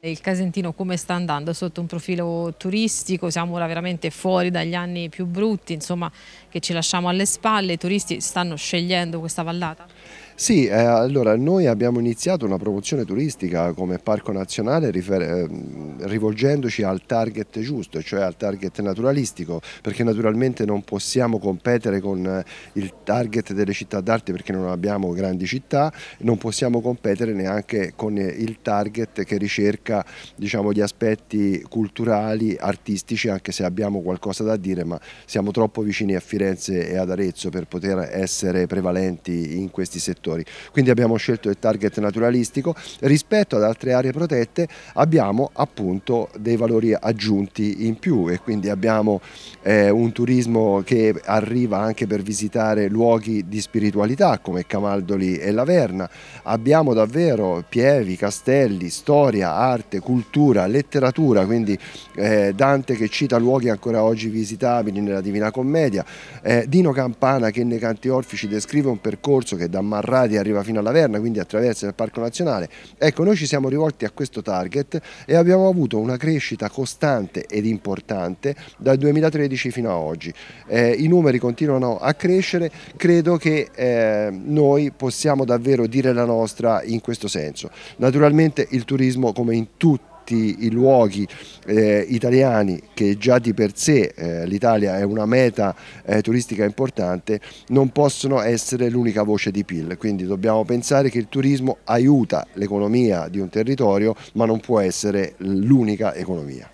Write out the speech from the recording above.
Il Casentino come sta andando sotto un profilo turistico, siamo ora veramente fuori dagli anni più brutti insomma, che ci lasciamo alle spalle, i turisti stanno scegliendo questa vallata? Sì, eh, allora noi abbiamo iniziato una promozione turistica come parco nazionale eh, rivolgendoci al target giusto, cioè al target naturalistico, perché naturalmente non possiamo competere con eh, il target delle città d'arte perché non abbiamo grandi città, non possiamo competere neanche con eh, il target che ricerca tocca diciamo, gli aspetti culturali, artistici, anche se abbiamo qualcosa da dire, ma siamo troppo vicini a Firenze e ad Arezzo per poter essere prevalenti in questi settori. Quindi abbiamo scelto il target naturalistico. Rispetto ad altre aree protette abbiamo appunto dei valori aggiunti in più e quindi abbiamo eh, un turismo che arriva anche per visitare luoghi di spiritualità come Camaldoli e Laverna. Abbiamo davvero pievi, castelli, storia, arte, arte, cultura, letteratura, quindi eh, Dante che cita luoghi ancora oggi visitabili nella Divina Commedia, eh, Dino Campana che nei Canti Orfici descrive un percorso che da Marradi arriva fino alla Verna, quindi attraversa il Parco Nazionale. Ecco, noi ci siamo rivolti a questo target e abbiamo avuto una crescita costante ed importante dal 2013 fino ad oggi. Eh, I numeri continuano a crescere, credo che eh, noi possiamo davvero dire la nostra in questo senso. Naturalmente il turismo come in tutti i luoghi eh, italiani che già di per sé eh, l'Italia è una meta eh, turistica importante non possono essere l'unica voce di PIL quindi dobbiamo pensare che il turismo aiuta l'economia di un territorio ma non può essere l'unica economia.